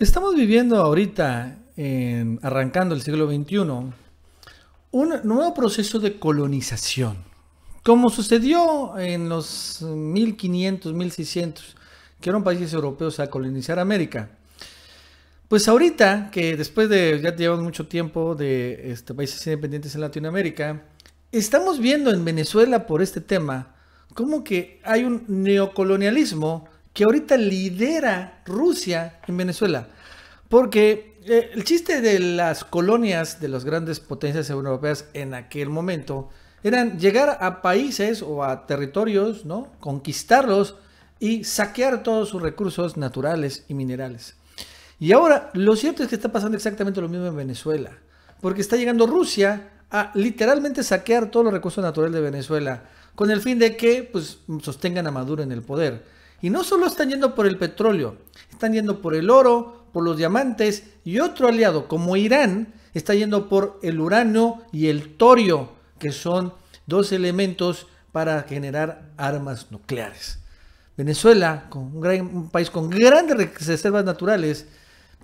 Estamos viviendo ahorita, arrancando el siglo XXI, un nuevo proceso de colonización, como sucedió en los 1500, 1600, que eran países europeos a colonizar América. Pues ahorita, que después de ya llevamos mucho tiempo de este, países independientes en Latinoamérica, estamos viendo en Venezuela por este tema como que hay un neocolonialismo que ahorita lidera Rusia en Venezuela. Porque eh, el chiste de las colonias de las grandes potencias europeas en aquel momento eran llegar a países o a territorios, ¿no? Conquistarlos y saquear todos sus recursos naturales y minerales. Y ahora lo cierto es que está pasando exactamente lo mismo en Venezuela, porque está llegando Rusia a literalmente saquear todos los recursos naturales de Venezuela con el fin de que pues sostengan a Maduro en el poder. Y no solo están yendo por el petróleo, están yendo por el oro, por los diamantes y otro aliado como Irán está yendo por el uranio y el torio, que son dos elementos para generar armas nucleares. Venezuela, un, un país con grandes reservas naturales,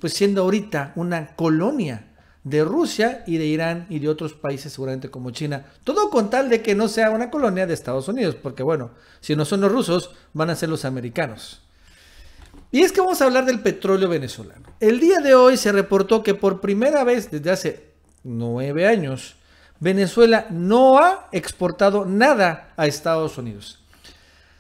pues siendo ahorita una colonia de Rusia y de Irán y de otros países seguramente como China. Todo con tal de que no sea una colonia de Estados Unidos, porque bueno, si no son los rusos, van a ser los americanos. Y es que vamos a hablar del petróleo venezolano. El día de hoy se reportó que por primera vez desde hace nueve años, Venezuela no ha exportado nada a Estados Unidos.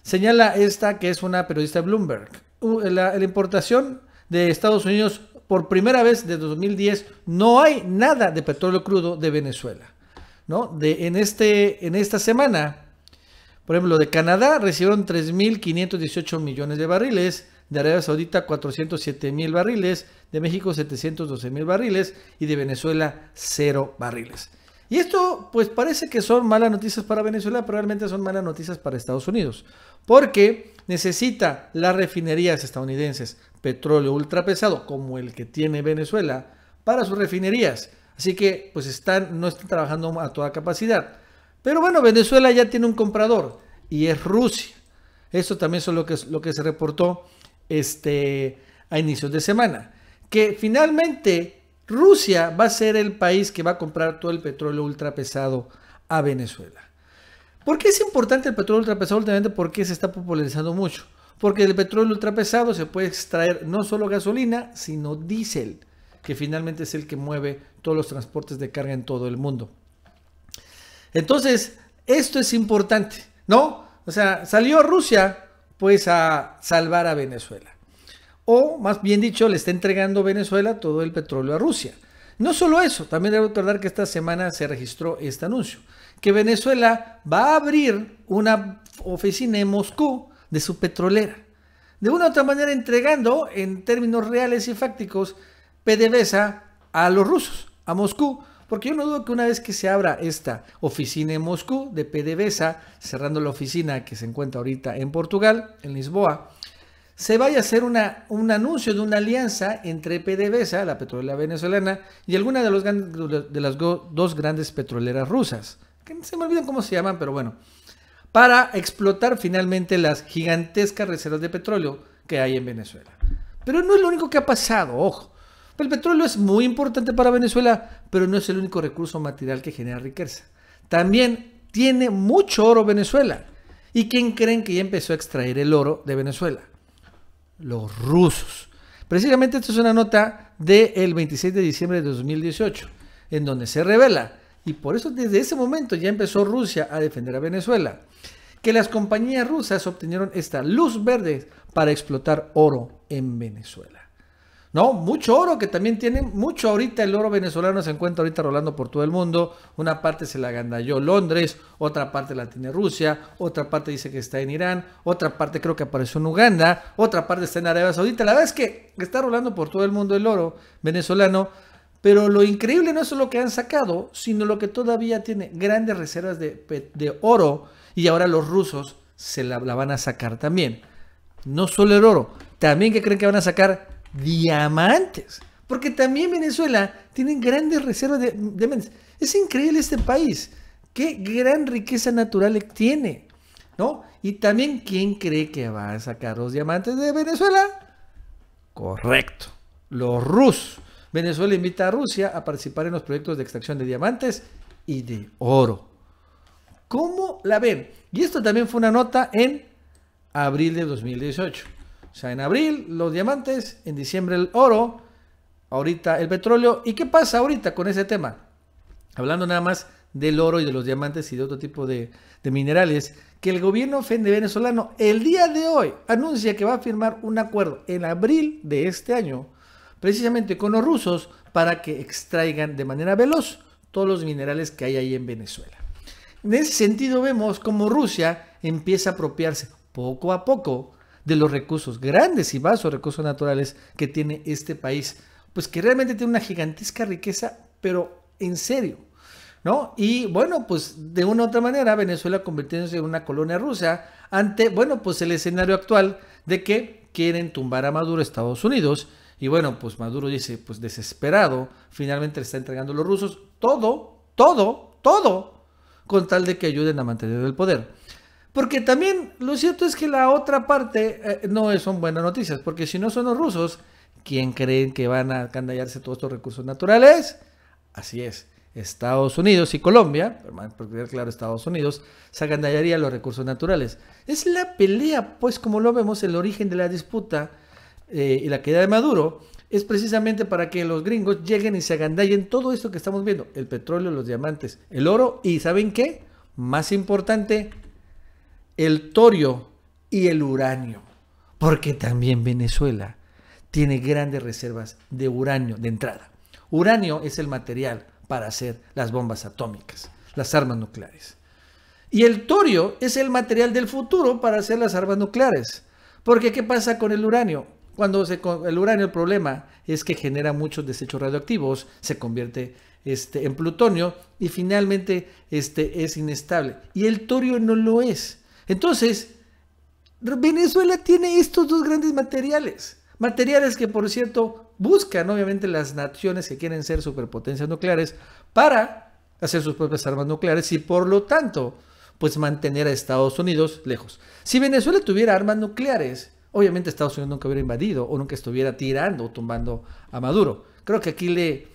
Señala esta que es una periodista de Bloomberg. Uh, la, la importación de Estados Unidos por primera vez desde 2010, no hay nada de petróleo crudo de Venezuela. ¿no? De, en, este, en esta semana, por ejemplo, de Canadá recibieron 3.518 millones de barriles, de Arabia Saudita 407.000 barriles, de México 712.000 barriles y de Venezuela 0 barriles. Y esto pues parece que son malas noticias para Venezuela, pero realmente son malas noticias para Estados Unidos, porque necesita las refinerías estadounidenses petróleo ultrapesado como el que tiene Venezuela para sus refinerías. Así que pues están, no están trabajando a toda capacidad. Pero bueno, Venezuela ya tiene un comprador y es Rusia. Eso también es lo que, lo que se reportó este, a inicios de semana. Que finalmente Rusia va a ser el país que va a comprar todo el petróleo ultrapesado a Venezuela. ¿Por qué es importante el petróleo ultrapesado últimamente? Porque se está popularizando mucho. Porque el petróleo ultrapesado se puede extraer no solo gasolina, sino diésel, que finalmente es el que mueve todos los transportes de carga en todo el mundo. Entonces, esto es importante, ¿no? O sea, salió Rusia pues a salvar a Venezuela. O más bien dicho, le está entregando Venezuela todo el petróleo a Rusia. No solo eso, también debo recordar que esta semana se registró este anuncio, que Venezuela va a abrir una oficina en Moscú de su petrolera. De una u otra manera entregando, en términos reales y fácticos, PDVSA a los rusos, a Moscú, porque yo no dudo que una vez que se abra esta oficina en Moscú de PDVSA, cerrando la oficina que se encuentra ahorita en Portugal, en Lisboa, se vaya a hacer una, un anuncio de una alianza entre PDVSA, la petrolera venezolana, y alguna de, los, de las dos grandes petroleras rusas, que se me olvidan cómo se llaman, pero bueno, para explotar finalmente las gigantescas reservas de petróleo que hay en Venezuela. Pero no es lo único que ha pasado, ojo. El petróleo es muy importante para Venezuela, pero no es el único recurso material que genera riqueza. También tiene mucho oro Venezuela. ¿Y quién creen que ya empezó a extraer el oro de Venezuela? Los rusos. Precisamente esto es una nota del 26 de diciembre de 2018, en donde se revela y por eso desde ese momento ya empezó Rusia a defender a Venezuela. Que las compañías rusas obtuvieron esta luz verde para explotar oro en Venezuela. ¿no? Mucho oro que también tienen, mucho ahorita el oro venezolano se encuentra ahorita rolando por todo el mundo. Una parte se la agandalló Londres, otra parte la tiene Rusia, otra parte dice que está en Irán, otra parte creo que apareció en Uganda, otra parte está en Arabia Saudita. La verdad es que está rolando por todo el mundo el oro venezolano pero lo increíble no es lo que han sacado, sino lo que todavía tiene grandes reservas de, oro y ahora los rusos se la, la, van a sacar también. No solo el oro, también que creen que van a sacar diamantes. Porque también Venezuela tiene grandes reservas de diamantes. Es increíble este país. Qué gran riqueza natural tiene. ¿No? Y también, ¿quién cree que va a sacar los diamantes de Venezuela? Correcto. Los rusos. Venezuela invita a Rusia a participar en los proyectos de extracción de diamantes y de oro. ¿Cómo la ven? Y esto también fue una nota en abril de 2018. O sea, en abril los diamantes, en diciembre el oro, ahorita el petróleo. ¿Y qué pasa ahorita con ese tema? Hablando nada más del oro y de los diamantes y de otro tipo de, de minerales, que el gobierno venezolano el día de hoy anuncia que va a firmar un acuerdo en abril de este año precisamente con los rusos para que extraigan de manera veloz todos los minerales que hay ahí en Venezuela. En ese sentido vemos como Rusia empieza a apropiarse poco a poco de los recursos grandes y vastos recursos naturales que tiene este país, pues que realmente tiene una gigantesca riqueza, pero en serio, ¿no? Y bueno, pues de una u otra manera Venezuela convirtiéndose en una colonia rusa ante, bueno, pues el escenario actual de que quieren tumbar a Maduro Estados Unidos y bueno, pues Maduro dice, pues desesperado, finalmente le está entregando a los rusos todo, todo, todo, con tal de que ayuden a mantener el poder. Porque también lo cierto es que la otra parte no eh, no son buenas noticias, porque si no son los rusos, ¿quién creen que van a acandallarse todos estos recursos naturales? Así es. Estados Unidos y Colombia, porque claro, Estados Unidos, se los recursos naturales. Es la pelea, pues como lo vemos, el origen de la disputa eh, y la caída de Maduro es precisamente para que los gringos lleguen y se agandallen todo esto que estamos viendo, el petróleo, los diamantes, el oro y ¿saben qué? Más importante, el torio y el uranio, porque también Venezuela tiene grandes reservas de uranio de entrada. Uranio es el material para hacer las bombas atómicas, las armas nucleares. Y el torio es el material del futuro para hacer las armas nucleares. Porque ¿qué pasa con el uranio? Cuando se, el uranio, el problema es que genera muchos desechos radioactivos, se convierte este, en plutonio y finalmente este, es inestable. Y el torio no lo es. Entonces, Venezuela tiene estos dos grandes materiales. Materiales que, por cierto, buscan obviamente las naciones que quieren ser superpotencias nucleares para hacer sus propias armas nucleares y por lo tanto, pues mantener a Estados Unidos lejos. Si Venezuela tuviera armas nucleares, obviamente Estados Unidos nunca hubiera invadido o nunca estuviera tirando o tumbando a Maduro. Creo que aquí le,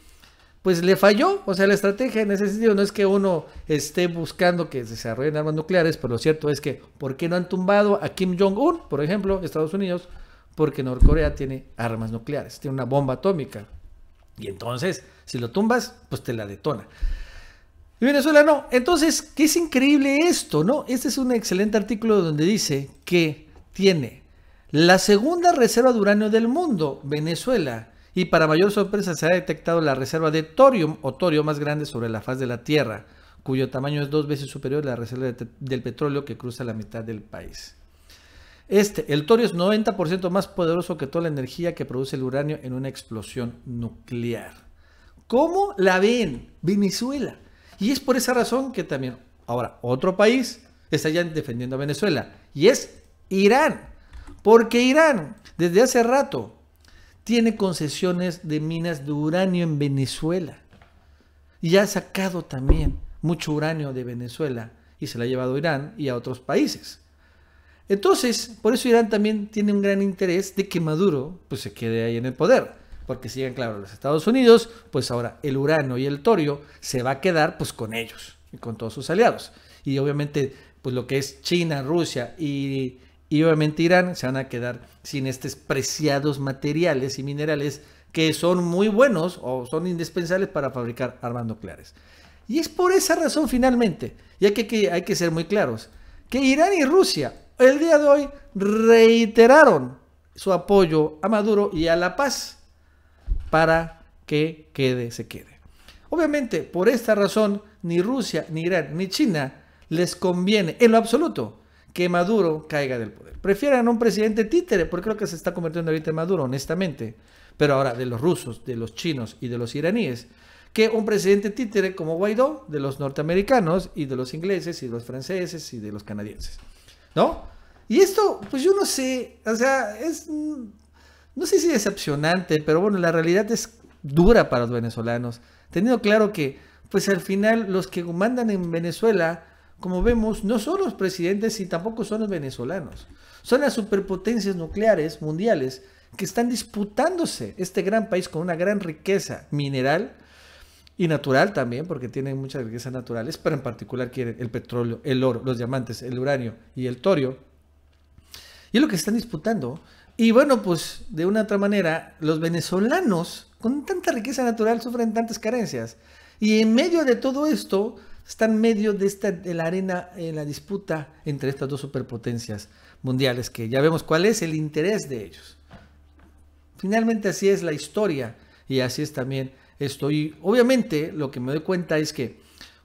pues le falló, o sea, la estrategia en ese sentido no es que uno esté buscando que se desarrollen armas nucleares, pero lo cierto es que, ¿por qué no han tumbado a Kim Jong-un, por ejemplo, Estados Unidos? Porque Norcorea tiene armas nucleares, tiene una bomba atómica. Y entonces, si lo tumbas, pues te la detona. Y Venezuela no. Entonces, ¿qué es increíble esto, no? Este es un excelente artículo donde dice que tiene la segunda reserva de uranio del mundo, Venezuela. Y para mayor sorpresa se ha detectado la reserva de thorium o torio más grande sobre la faz de la Tierra, cuyo tamaño es dos veces superior a la reserva del petróleo que cruza la mitad del país. Este, el torio es 90% más poderoso que toda la energía que produce el uranio en una explosión nuclear. ¿Cómo la ven? Venezuela. Y es por esa razón que también, ahora, otro país está ya defendiendo a Venezuela, y es Irán. Porque Irán, desde hace rato, tiene concesiones de minas de uranio en Venezuela. Y ha sacado también mucho uranio de Venezuela y se lo ha llevado a Irán y a otros países. Entonces, por eso Irán también tiene un gran interés de que Maduro pues, se quede ahí en el poder. Porque si claro, los Estados Unidos, pues ahora el uranio y el torio se va a quedar pues con ellos y con todos sus aliados. Y obviamente, pues lo que es China, Rusia y y obviamente Irán se van a quedar sin estos preciados materiales y minerales que son muy buenos o son indispensables para fabricar armas nucleares. Y es por esa razón finalmente, ya que, hay que ser muy claros, que Irán y Rusia el día de hoy reiteraron su apoyo a Maduro y a la paz para que quede, se quede. Obviamente, por esta razón, ni Rusia, ni Irán, ni China les conviene en lo absoluto que Maduro caiga del poder. ...prefieran un presidente títere, porque creo que se está convirtiendo ahorita en Maduro, honestamente. Pero ahora, de los rusos, de los chinos y de los iraníes, que un presidente títere como Guaidó, de los norteamericanos y de los ingleses y de los franceses y de los canadienses. ¿No? Y esto, pues yo no sé, o sea, es, no sé si decepcionante, pero bueno, la realidad es dura para los venezolanos, teniendo claro que, pues al final, los que mandan en Venezuela como vemos, no son los presidentes y tampoco son los venezolanos. Son las superpotencias nucleares mundiales que están disputándose este gran país con una gran riqueza mineral y natural también, porque tienen muchas riquezas naturales, pero en particular quieren el petróleo, el oro, los diamantes, el uranio y el torio. Y es lo que están disputando. Y bueno, pues de una u otra manera, los venezolanos con tanta riqueza natural sufren tantas carencias. Y en medio de todo esto, está en medio de, esta, de la arena, en eh, la disputa entre estas dos superpotencias mundiales, que ya vemos cuál es el interés de ellos. Finalmente así es la historia y así es también esto. Y obviamente lo que me doy cuenta es que,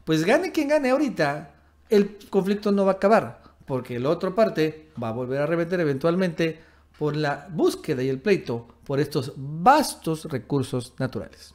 pues gane quien gane ahorita, el conflicto no va a acabar, porque la otra parte va a volver a reventar eventualmente por la búsqueda y el pleito por estos vastos recursos naturales.